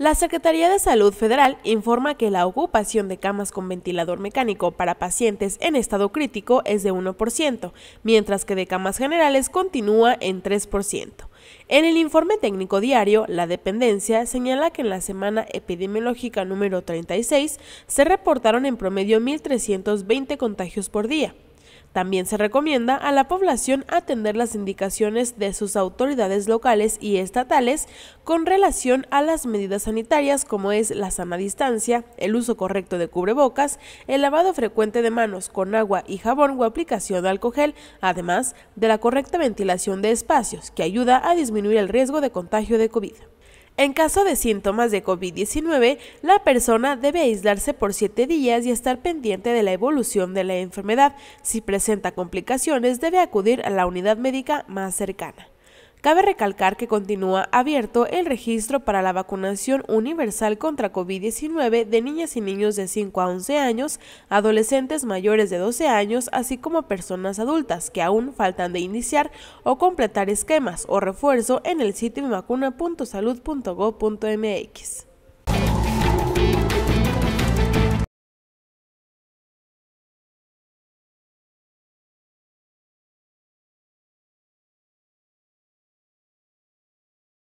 La Secretaría de Salud Federal informa que la ocupación de camas con ventilador mecánico para pacientes en estado crítico es de 1%, mientras que de camas generales continúa en 3%. En el informe técnico diario, la dependencia señala que en la semana epidemiológica número 36 se reportaron en promedio 1.320 contagios por día, también se recomienda a la población atender las indicaciones de sus autoridades locales y estatales con relación a las medidas sanitarias como es la sana distancia, el uso correcto de cubrebocas, el lavado frecuente de manos con agua y jabón o aplicación de alcohol, además de la correcta ventilación de espacios que ayuda a disminuir el riesgo de contagio de COVID. En caso de síntomas de COVID-19, la persona debe aislarse por 7 días y estar pendiente de la evolución de la enfermedad. Si presenta complicaciones, debe acudir a la unidad médica más cercana. Cabe recalcar que continúa abierto el registro para la vacunación universal contra COVID-19 de niñas y niños de 5 a 11 años, adolescentes mayores de 12 años, así como personas adultas que aún faltan de iniciar o completar esquemas o refuerzo en el sitio vacuna.salud.gov.mx.